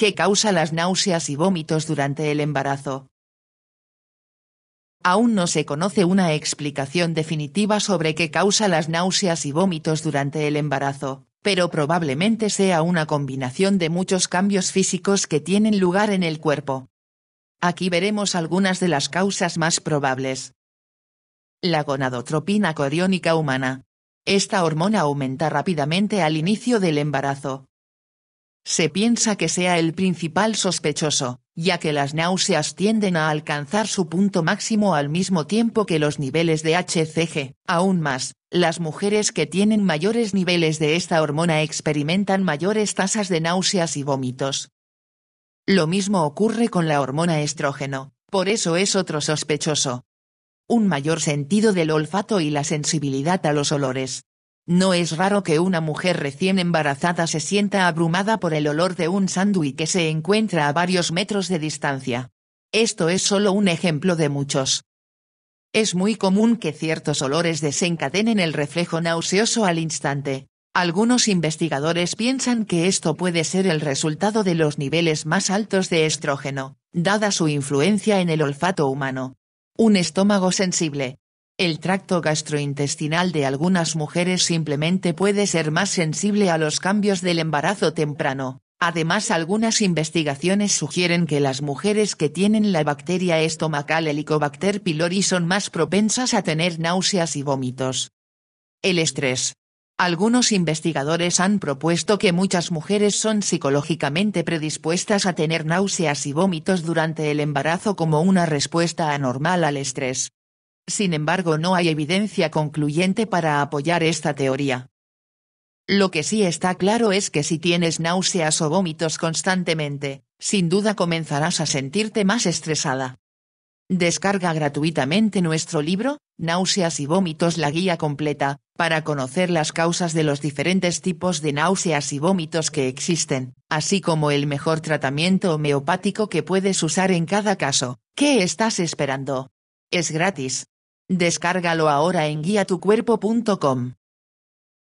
¿Qué causa las náuseas y vómitos durante el embarazo. Aún no se conoce una explicación definitiva sobre qué causa las náuseas y vómitos durante el embarazo, pero probablemente sea una combinación de muchos cambios físicos que tienen lugar en el cuerpo. Aquí veremos algunas de las causas más probables. La gonadotropina coriónica humana. Esta hormona aumenta rápidamente al inicio del embarazo, se piensa que sea el principal sospechoso, ya que las náuseas tienden a alcanzar su punto máximo al mismo tiempo que los niveles de HCG. Aún más, las mujeres que tienen mayores niveles de esta hormona experimentan mayores tasas de náuseas y vómitos. Lo mismo ocurre con la hormona estrógeno, por eso es otro sospechoso. Un mayor sentido del olfato y la sensibilidad a los olores. No es raro que una mujer recién embarazada se sienta abrumada por el olor de un sándwich que se encuentra a varios metros de distancia. Esto es solo un ejemplo de muchos. Es muy común que ciertos olores desencadenen el reflejo nauseoso al instante. Algunos investigadores piensan que esto puede ser el resultado de los niveles más altos de estrógeno, dada su influencia en el olfato humano. Un estómago sensible, el tracto gastrointestinal de algunas mujeres simplemente puede ser más sensible a los cambios del embarazo temprano. Además, algunas investigaciones sugieren que las mujeres que tienen la bacteria estomacal Helicobacter pylori son más propensas a tener náuseas y vómitos. El estrés. Algunos investigadores han propuesto que muchas mujeres son psicológicamente predispuestas a tener náuseas y vómitos durante el embarazo como una respuesta anormal al estrés. Sin embargo no hay evidencia concluyente para apoyar esta teoría. Lo que sí está claro es que si tienes náuseas o vómitos constantemente, sin duda comenzarás a sentirte más estresada. Descarga gratuitamente nuestro libro, Náuseas y vómitos, la guía completa, para conocer las causas de los diferentes tipos de náuseas y vómitos que existen, así como el mejor tratamiento homeopático que puedes usar en cada caso. ¿Qué estás esperando? Es gratis. Descárgalo ahora en guiatucuerpo.com.